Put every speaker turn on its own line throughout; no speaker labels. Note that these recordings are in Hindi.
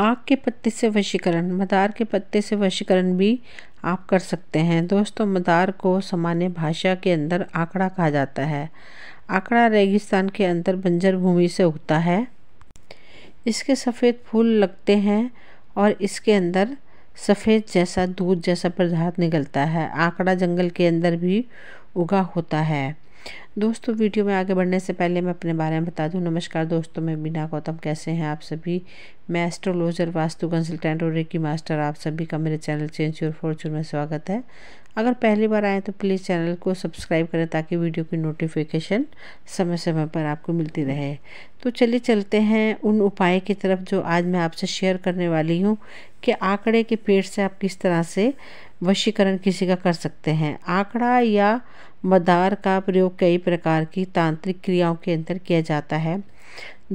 आँख के पत्ते से वशीकरण मदार के पत्ते से वशीकरण भी आप कर सकते हैं दोस्तों मदार को सामान्य भाषा के अंदर आंकड़ा कहा जाता है आंकड़ा रेगिस्तान के अंदर बंजर भूमि से उगता है इसके सफ़ेद फूल लगते हैं और इसके अंदर सफ़ेद जैसा दूध जैसा पदार्थ निकलता है आंकड़ा जंगल के अंदर भी उगा होता है दोस्तों वीडियो में आगे बढ़ने से पहले मैं अपने बारे में बता दूं नमस्कार दोस्तों मैं बीना गौतम कैसे हैं आप सभी मैं एस्ट्रोलॉजर वास्तु कंसल्टेंट और रेकी मास्टर आप सभी का मेरे चैनल चेंज योर फॉर्चून में स्वागत है अगर पहली बार आए तो प्लीज़ चैनल को सब्सक्राइब करें ताकि वीडियो की नोटिफिकेशन समय समय पर आपको मिलती रहे तो चलिए चलते हैं उन उपाय की तरफ जो आज मैं आपसे शेयर करने वाली हूँ कि आंकड़े के पेड़ से आप किस तरह से वशीकरण किसी का कर सकते हैं आंकड़ा या मदार का प्रयोग कई प्रकार की तांत्रिक क्रियाओं के अंदर किया जाता है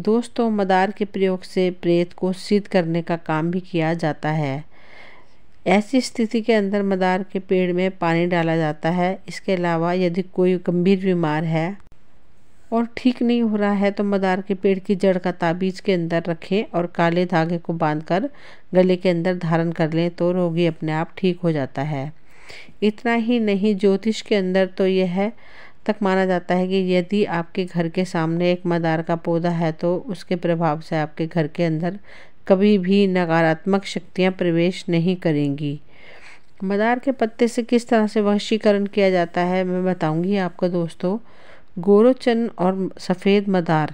दोस्तों मदार के प्रयोग से प्रेत को सिद्ध करने का काम भी किया जाता है ऐसी स्थिति के अंदर मदार के पेड़ में पानी डाला जाता है इसके अलावा यदि कोई गंभीर बीमार है और ठीक नहीं हो रहा है तो मदार के पेड़ की जड़ का ताबीज के अंदर रखें और काले धागे को बांधकर गले के अंदर धारण कर लें तो रोगी अपने आप ठीक हो जाता है इतना ही नहीं ज्योतिष के अंदर तो यह तक माना जाता है कि यदि आपके घर के सामने एक मदार का पौधा है तो उसके प्रभाव से आपके घर के अंदर कभी भी नकारात्मक शक्तियाँ प्रवेश नहीं करेंगी मदार के पत्ते से किस तरह से वशीकरण किया जाता है मैं बताऊंगी आपको दोस्तों गोरोचन और सफ़ेद मदार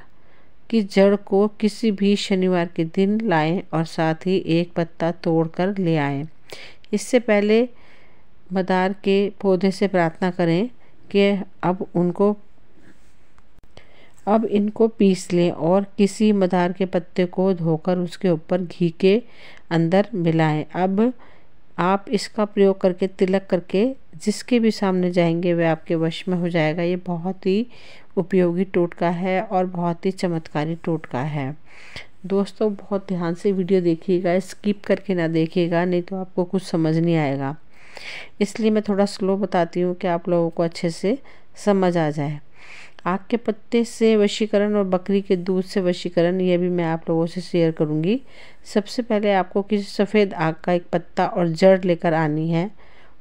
की जड़ को किसी भी शनिवार के दिन लाएं और साथ ही एक पत्ता तोड़कर ले आएं इससे पहले मदार के पौधे से प्रार्थना करें कि अब उनको अब इनको पीस लें और किसी मदार के पत्ते को धोकर उसके ऊपर घी के अंदर मिलाएं अब आप इसका प्रयोग करके तिलक करके जिसके भी सामने जाएंगे वह आपके वश में हो जाएगा ये बहुत ही उपयोगी टोटका है और बहुत ही चमत्कारी टोटका है दोस्तों बहुत ध्यान से वीडियो देखिएगा स्किप करके ना देखिएगा नहीं तो आपको कुछ समझ नहीं आएगा इसलिए मैं थोड़ा स्लो बताती हूँ कि आप लोगों को अच्छे से समझ आ जाए आग के पत्ते से वशीकरण और बकरी के दूध से वशीकरण ये भी मैं आप लोगों से शेयर करूँगी सबसे पहले आपको किसी सफ़ेद आग का एक पत्ता और जड़ लेकर आनी है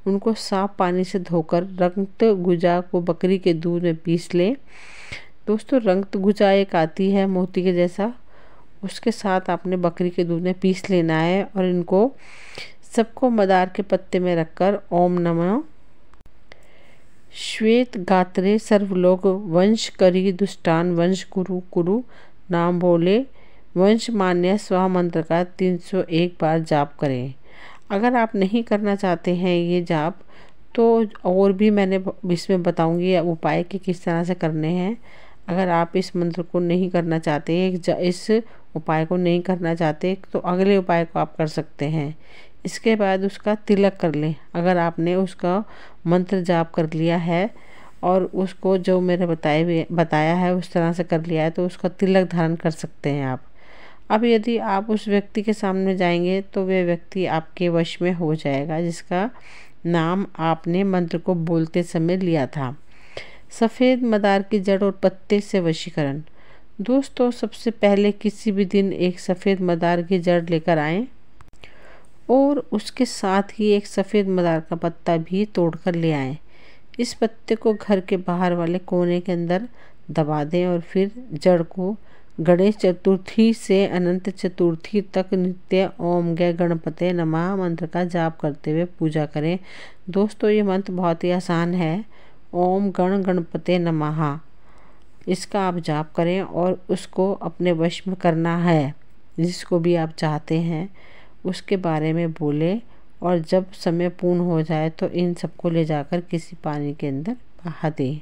उनको साफ पानी से धोकर रंगत गुजा को बकरी के दूध में पीस लें दोस्तों रंगत गुजा एक आती है मोती के जैसा उसके साथ आपने बकरी के दूध में पीस लेना है और इनको सबको मदार के पत्ते में रखकर ओम नमः श्वेत गात्रे सर्वलोक वंश करी दुष्टान वंश गुरु गुरु नाम बोले वंश मान्य स्व मंत्र का 301 बार जाप करें अगर आप नहीं करना चाहते हैं ये जाप तो और भी मैंने इसमें बताऊंगी उपाय कि किस तरह से करने हैं अगर आप इस मंत्र को नहीं करना चाहते इस उपाय को नहीं करना चाहते तो अगले उपाय को आप कर सकते हैं इसके बाद उसका तिलक कर लें अगर आपने उसका मंत्र जाप कर लिया है और उसको जो मेरे बताए हुए बताया है उस तरह से कर लिया है तो उसका तिलक धारण कर सकते हैं आप अब यदि आप उस व्यक्ति के सामने जाएंगे तो वह व्यक्ति आपके वश में हो जाएगा जिसका नाम आपने मंत्र को बोलते समय लिया था सफ़ेद मदार की जड़ और पत्ते से वशीकरण दोस्तों सबसे पहले किसी भी दिन एक सफ़ेद मदार की जड़ लेकर आएँ और उसके साथ ही एक सफ़ेद मदार का पत्ता भी तोड़कर ले आएं। इस पत्ते को घर के बाहर वाले कोने के अंदर दबा दें और फिर जड़ को गणेश चतुर्थी से अनंत चतुर्थी तक नित्य ओम गय गणपते नमः मंत्र का जाप करते हुए पूजा करें दोस्तों ये मंत्र बहुत ही आसान है ओम गण गणपते नमः इसका आप जाप करें और उसको अपने वश में करना है जिसको भी आप चाहते हैं उसके बारे में बोले और जब समय पूर्ण हो जाए तो इन सबको ले जाकर किसी पानी के अंदर बहा दें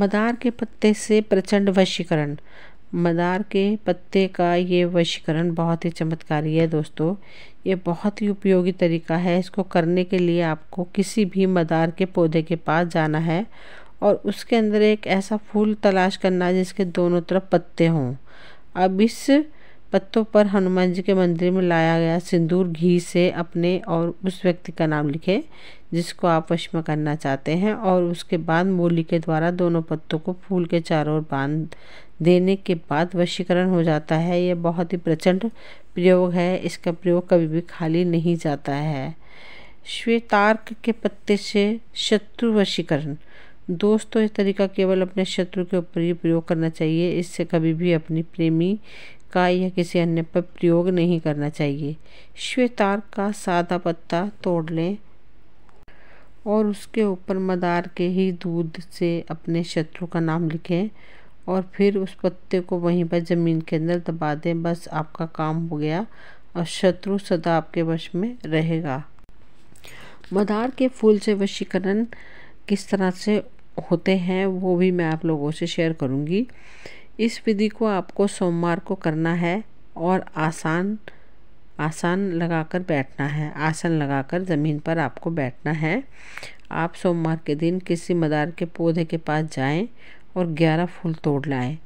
मदार के पत्ते से प्रचंड वशीकरण मदार के पत्ते का ये वशीकरण बहुत ही चमत्कारी है दोस्तों ये बहुत ही उपयोगी तरीका है इसको करने के लिए आपको किसी भी मदार के पौधे के पास जाना है और उसके अंदर एक ऐसा फूल तलाश करना है जिसके दोनों तरफ पत्ते हों अब इस पत्तों पर हनुमान जी के मंदिर में लाया गया सिंदूर घी से अपने और उस व्यक्ति का नाम लिखें जिसको आप वश में करना चाहते हैं और उसके बाद मूली के द्वारा दोनों पत्तों को फूल के चारों ओर बांध देने के बाद वशीकरण हो जाता है यह बहुत ही प्रचंड प्रयोग है इसका प्रयोग कभी भी खाली नहीं जाता है श्वेतार्क के पत्ते से शत्रु वशीकरण दोस्तों इस तरीका केवल अपने शत्रु के ऊपर ही प्रयोग करना चाहिए इससे कभी भी अपनी प्रेमी का या किसी अन्य पर प्रयोग नहीं करना चाहिए श्वेतार का सादा पत्ता तोड़ लें और उसके ऊपर मदार के ही दूध से अपने शत्रु का नाम लिखें और फिर उस पत्ते को वहीं पर ज़मीन के अंदर दबा दें बस आपका काम हो गया और शत्रु सदा आपके वश में रहेगा मदार के फूल से वशीकरण किस तरह से होते हैं वो भी मैं आप लोगों से शेयर करूँगी इस विधि को आपको सोमवार को करना है और आसान आसान लगाकर बैठना है आसन लगाकर ज़मीन पर आपको बैठना है आप सोमवार के दिन किसी मदार के पौधे के पास जाएं और ग्यारह फूल तोड़ लाएं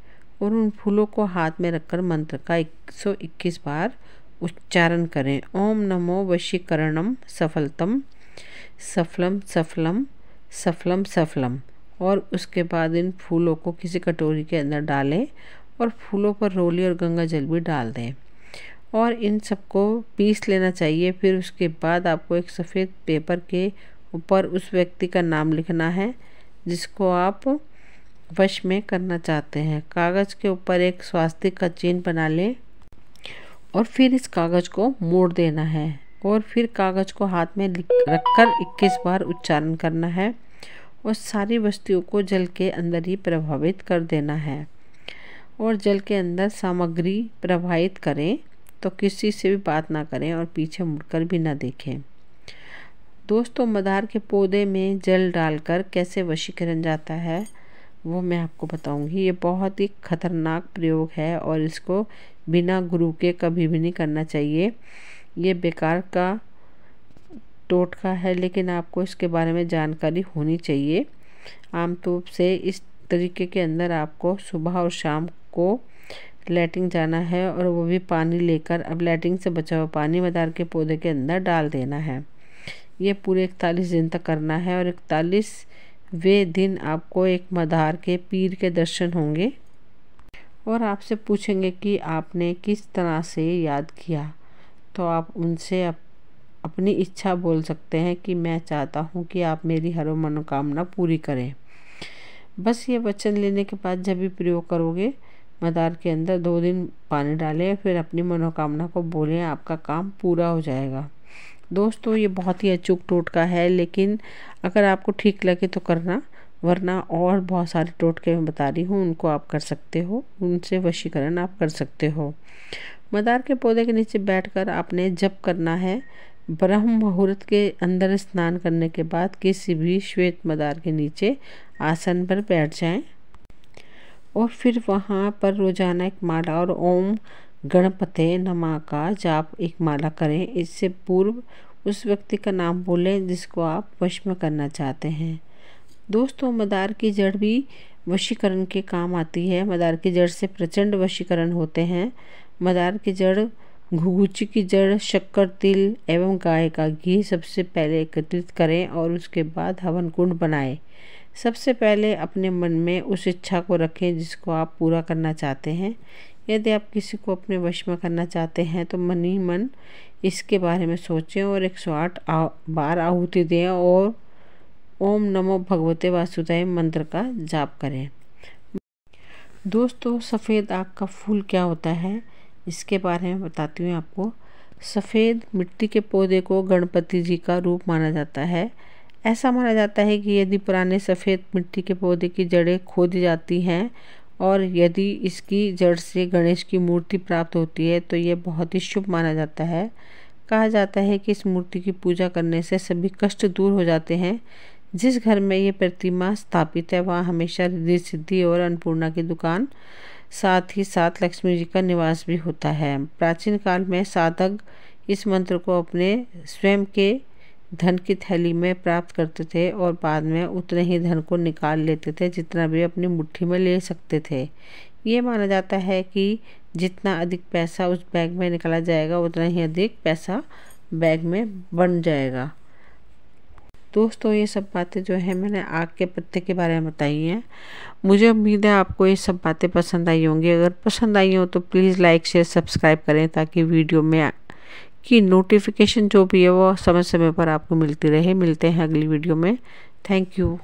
और उन फूलों को हाथ में रखकर मंत्र का 121 बार उच्चारण करें ओम नमो वशीकरणम सफलतम सफलम सफलम सफलम सफलम, सफलम और उसके बाद इन फूलों को किसी कटोरी के अंदर डालें और फूलों पर रोली और गंगा जल भी डाल दें और इन सबको पीस लेना चाहिए फिर उसके बाद आपको एक सफ़ेद पेपर के ऊपर उस व्यक्ति का नाम लिखना है जिसको आप वश में करना चाहते हैं कागज़ के ऊपर एक स्वास्थ्य का चिन्ह बना लें और फिर इस कागज़ को मोड़ देना है और फिर कागज़ को हाथ में रखकर 21 बार उच्चारण करना है उस सारी वस्तुओं को जल के अंदर ही प्रभावित कर देना है और जल के अंदर सामग्री प्रभावित करें तो किसी से भी बात ना करें और पीछे मुड़कर भी ना देखें दोस्तों मदार के पौधे में जल डालकर कैसे वशीकरण जाता है वो मैं आपको बताऊंगी ये बहुत ही ख़तरनाक प्रयोग है और इसको बिना गुरु के कभी भी नहीं करना चाहिए ये बेकार का टोटका है लेकिन आपको इसके बारे में जानकारी होनी चाहिए आमतौर से इस तरीके के अंदर आपको सुबह और शाम को लैटिंग जाना है और वो भी पानी लेकर अब लैटिंग से बचा हुआ पानी मदार के पौधे के अंदर डाल देना है ये पूरे इकतालीस दिन तक करना है और इकतालीस वे दिन आपको एक मदार के पीर के दर्शन होंगे और आपसे पूछेंगे कि आपने किस तरह से याद किया तो आप उनसे अपनी इच्छा बोल सकते हैं कि मैं चाहता हूँ कि आप मेरी हर मनोकामना पूरी करें बस ये वचन लेने के बाद जब भी प्रयोग करोगे मदार के अंदर दो दिन पानी डालें फिर अपनी मनोकामना को बोलें आपका काम पूरा हो जाएगा दोस्तों ये बहुत ही अचूक टोटका है लेकिन अगर आपको ठीक लगे तो करना वरना और बहुत सारे टोटके मैं बता रही हूँ उनको आप कर सकते हो उनसे वशीकरण आप कर सकते हो मदार के पौधे के नीचे बैठकर आपने जप करना है ब्रह्म मुहूर्त के अंदर स्नान करने के बाद किसी भी श्वेत मदार के नीचे आसन पर बैठ जाएं और फिर वहाँ पर रोजाना एक माला और ओम गणपते नमा का जाप एक माला करें इससे पूर्व उस व्यक्ति का नाम बोलें जिसको आप वश में करना चाहते हैं दोस्तों मदार की जड़ भी वशीकरण के काम आती है मदार की जड़ से प्रचंड वशीकरण होते हैं मदार की जड़ घुघुची की जड़ शक्कर तिल एवं गाय का घी सबसे पहले एकत्रित करें और उसके बाद हवन कुंड बनाएं सबसे पहले अपने मन में उस इच्छा को रखें जिसको आप पूरा करना चाहते हैं यदि आप किसी को अपने वश में करना चाहते हैं तो मन ही मन इसके बारे में सोचें और एक सौ आठ बार आहुति दें और ओम नमो भगवते वासुदेव मंत्र का जाप करें दोस्तों सफ़ेद आग का फूल क्या होता है इसके बारे में बताती हूँ आपको सफ़ेद मिट्टी के पौधे को गणपति जी का रूप माना जाता है ऐसा माना जाता है कि यदि पुराने सफ़ेद मिट्टी के पौधे की जड़ें खोदी जाती हैं और यदि इसकी जड़ से गणेश की मूर्ति प्राप्त होती है तो यह बहुत ही शुभ माना जाता है कहा जाता है कि इस मूर्ति की पूजा करने से सभी कष्ट दूर हो जाते हैं जिस घर में ये प्रतिमा स्थापित है वहाँ हमेशा रिद्धि सिद्धि और अन्नपूर्णा की दुकान साथ ही साथ लक्ष्मी जी का निवास भी होता है प्राचीन काल में साधक इस मंत्र को अपने स्वयं के धन की थैली में प्राप्त करते थे और बाद में उतने ही धन को निकाल लेते थे जितना भी अपनी मुट्ठी में ले सकते थे ये माना जाता है कि जितना अधिक पैसा उस बैग में निकाला जाएगा उतना ही अधिक पैसा बैग में बन जाएगा दोस्तों ये सब बातें जो है मैंने आग के पत्ते के बारे में बताई हैं मुझे उम्मीद है आपको ये सब बातें पसंद आई होंगी अगर पसंद आई हो तो प्लीज़ लाइक शेयर सब्सक्राइब करें ताकि वीडियो में की नोटिफिकेशन जो भी है वो समय समय पर आपको मिलती रहे मिलते हैं अगली वीडियो में थैंक यू